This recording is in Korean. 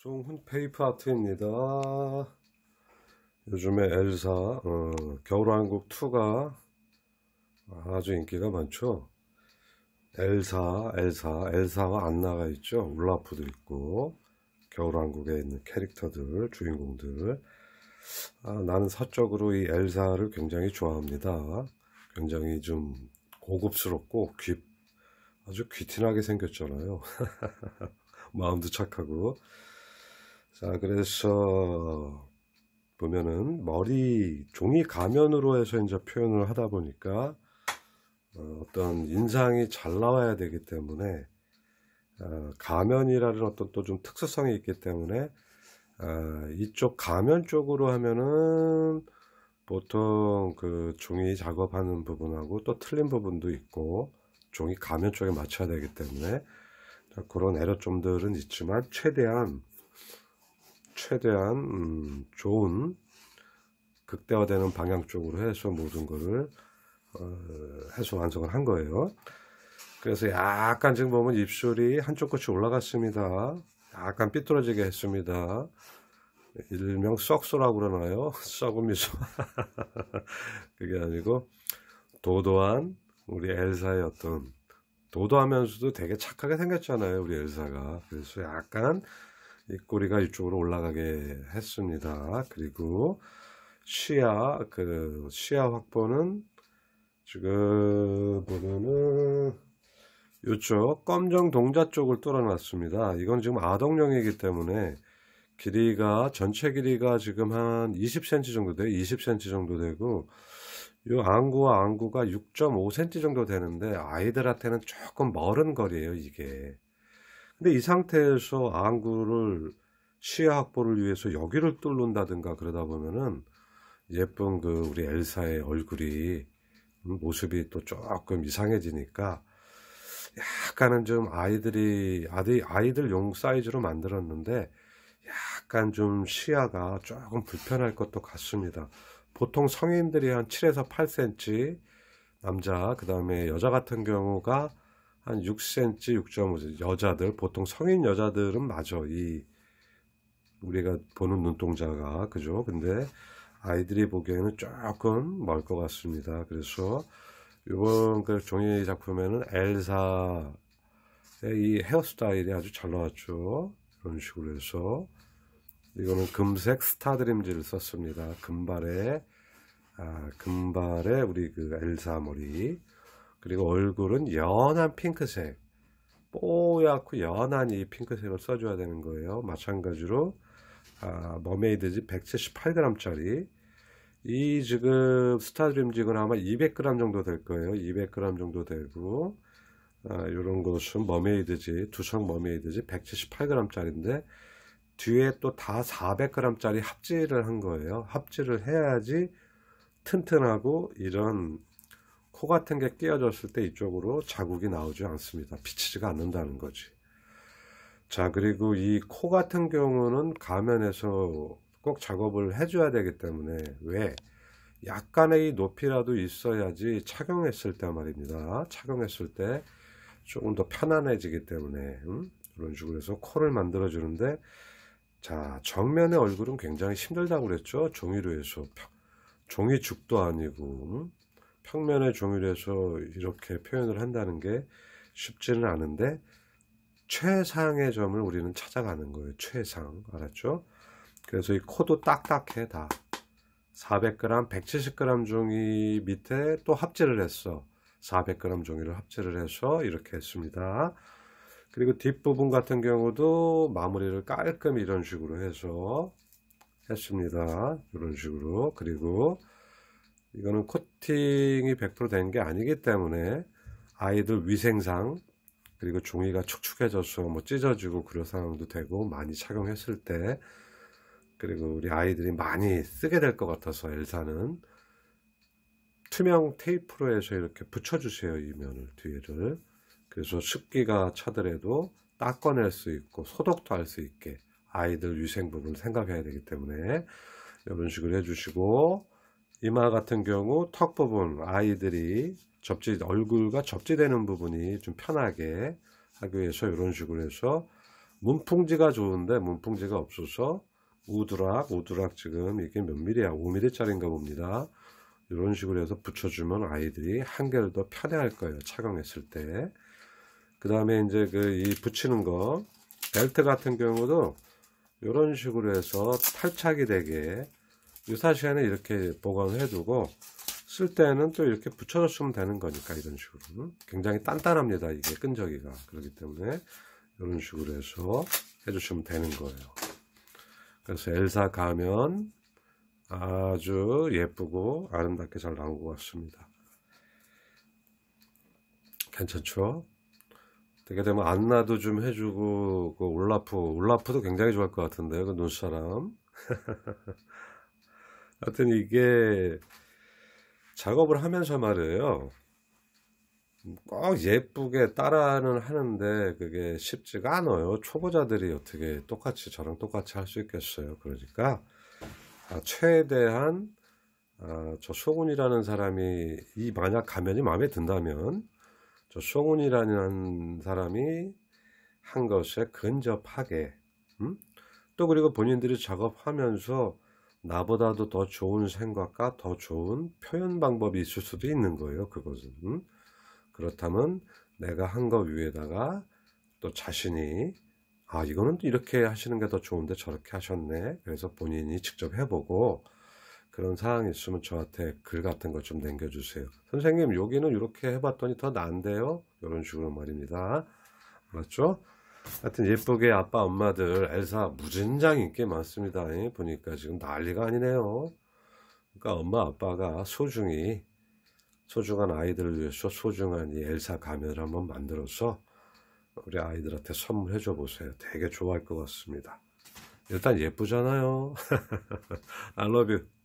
종훈 페이프 아트입니다. 요즘에 엘사 어, 겨울왕국 2가 아주 인기가 많죠. 엘사, 엘사, 엘사와 안나가 있죠. 울라프도 있고 겨울왕국에 있는 캐릭터들, 주인공들 아, 나는 사적으로 이 엘사를 굉장히 좋아합니다. 굉장히 좀 고급스럽고 귀, 아주 귀티나게 생겼잖아요. 마음도 착하고 자 그래서 보면은 머리 종이 가면으로 해서 이제 표현을 하다 보니까 어, 떤 인상이 잘 나와야 되기 때문에 어, 가면이라는 어떤 또 좀 특수성이 있기 때문에 어, 이쪽 가면 쪽으로 하면은 보통 그 종이 작업하는 부분하고 또 틀린 부분도 있고 종이 가면 쪽에 맞춰야 되기 때문에 그런 애로점들은 있지만 최대한 최대한 음, 좋은 극대화되는 방향 쪽으로 해서 모든 것을 어, 해서 완성을 한 거예요. 그래서 약간 지금 보면 입술이 한쪽 끝이 올라갔습니다. 약간 삐뚤어지게 했습니다. 일명 썩소라고 그러나요? 썩은 미소. 그게 아니고 도도한 우리 엘사의 어떤 도도하면서도 되게 착하게 생겼잖아요. 우리 엘사가. 그래서 약간 이 꼬리가 이쪽으로 올라가게 했습니다. 그리고 시야 그 시야 확보는 지금 보면은 이쪽 검정 동자 쪽을 뚫어놨습니다. 이건 지금 아동용이기 때문에 길이가 전체 길이가 지금 한 20cm 정도 돼요. 20cm 정도 되고 이 안구와 안구가 6.5cm 정도 되는데 아이들한테는 조금 멀은 거리예요. 이게 근데 이 상태에서 안구를 시야 확보를 위해서 여기를 뚫는다든가 그러다 보면은 예쁜 그 우리 엘사의 얼굴이 모습이 또 조금 이상해지니까 약간은 좀 아이들이 아들 아이들 용 사이즈로 만들었는데 약간 좀 시야가 조금 불편할 것도 같습니다. 보통 성인들이 한 7에서 8cm 남자 그다음에 여자 같은 경우가 한 6cm, 6.5cm 여자들 보통 성인 여자들은 맞아 이 우리가 보는 눈동자가 그죠? 근데 아이들이 보기에는 조금 멀 것 같습니다. 그래서 이번 그 종이 작품에는 엘사의 이 헤어스타일이 아주 잘 나왔죠. 이런 식으로 해서 이거는 금색 스타드림즈를 썼습니다. 금발에 아, 금발에 우리 그 엘사 머리 그리고 얼굴은 연한 핑크색 뽀얗고 연한 이 핑크색을 써줘야 되는 거예요 마찬가지로 아, 머메이드즈 178g 짜리 이 지금 스타드림 지금 아마 200g 정도 될 거예요 200g 정도 되고 이런 아, 것은 머메이드지 두성 머메이드지 178g 짜리인데 뒤에 또 다 400g 짜리 합질을 한 거예요 합질을 해야지 튼튼하고 이런 코 같은 게 끼어졌을 때 이쪽으로 자국이 나오지 않습니다. 비치지가 않는다는 거지. 자 그리고 이 코 같은 경우는 가면에서 꼭 작업을 해줘야 되기 때문에 왜 약간의 높이라도 있어야지 착용했을 때 말입니다. 착용했을 때 조금 더 편안해지기 때문에 음? 그런 식으로 해서 코를 만들어 주는데 자 정면의 얼굴은 굉장히 힘들다고 그랬죠. 종이로 해서 종이죽도 아니고 음? 평면에 종일해서 이렇게 표현을 한다는 게 쉽지는 않은데 최상의 점을 우리는 찾아가는 거예요. 최상. 알았죠? 그래서 이 코도 딱딱해 다. 400g, 170g 종이 밑에 또 합질을 했어. 400g 종이를 합질을 해서 이렇게 했습니다. 그리고 뒷부분 같은 경우도 마무리를 깔끔 이런 식으로 해서 했습니다. 이런 식으로. 그리고 이거는 코팅이 100%된 게 아니기 때문에 아이들 위생상 그리고 종이가 축축해져서 뭐 찢어지고 그런 상황도 되고 많이 착용했을 때 그리고 우리 아이들이 많이 쓰게 될 것 같아서 엘사는 투명 테이프로 해서 이렇게 붙여주세요 이 면을 뒤를 그래서 습기가 차더라도 닦아낼 수 있고 소독도 할 수 있게 아이들 위생 부분 생각해야 되기 때문에 이런 식으로 해주시고 이마 같은 경우 턱 부분 아이들이 접지 얼굴과 접지되는 부분이 좀 편하게 하기 위해서 이런 식으로 해서 문풍지가 좋은데 문풍지가 없어서 우드락 우드락 지금 이게 몇 미리야 5미리 짜리인가 봅니다 이런 식으로 해서 붙여주면 아이들이 한결 더 편해할 거예요 착용했을 때 그 다음에 이제 그 이 붙이는 거 벨트 같은 경우도 이런 식으로 해서 탈착이 되게 유사 시에는 이렇게 보관을 해두고 쓸 때는 또 이렇게 붙여줬으면 되는 거니까 이런 식으로 음? 굉장히 단단합니다 이게 끈적이가 그렇기 때문에 이런 식으로 해서 해주시면 되는 거예요 그래서 엘사 가면 아주 예쁘고 아름답게 잘 나온 것 같습니다 괜찮죠? 되게 되면 안나도 좀 해주고 그 올라프 올라프도 굉장히 좋아할 것 같은데 그 눈사람 하여튼 이게 작업을 하면서 말이에요. 꼭 예쁘게 따라는 하는데 그게 쉽지가 않아요. 초보자들이 어떻게 똑같이 저랑 똑같이 할 수 있겠어요. 그러니까 아, 최대한 아, 저 소군이라는 사람이 이 만약 가면이 마음에 든다면 저 소군이라는 사람이 한 것에 근접하게 음? 또 그리고 본인들이 작업하면서 나보다도 더 좋은 생각과 더 좋은 표현 방법이 있을 수도 있는 거예요. 그것은 그렇다면 내가 한 거 위에다가 또 자신이 아 이거는 이렇게 하시는 게 더 좋은데 저렇게 하셨네. 그래서 본인이 직접 해보고 그런 사항 있으면 저한테 글 같은 거 좀 남겨주세요. 선생님 여기는 이렇게 해봤더니 더 난데요. 이런 식으로 말입니다. 알았죠? 하여튼 예쁘게 아빠 엄마들 엘사 무진장 인기 많습니다 예, 보니까 지금 난리가 아니네요 그러니까 엄마 아빠가 소중히 소중한 아이들을 위해서 소중한 이 엘사 가면을 한번 만들어서 우리 아이들한테 선물해 줘 보세요 되게 좋아할 것 같습니다 일단 예쁘잖아요 I love you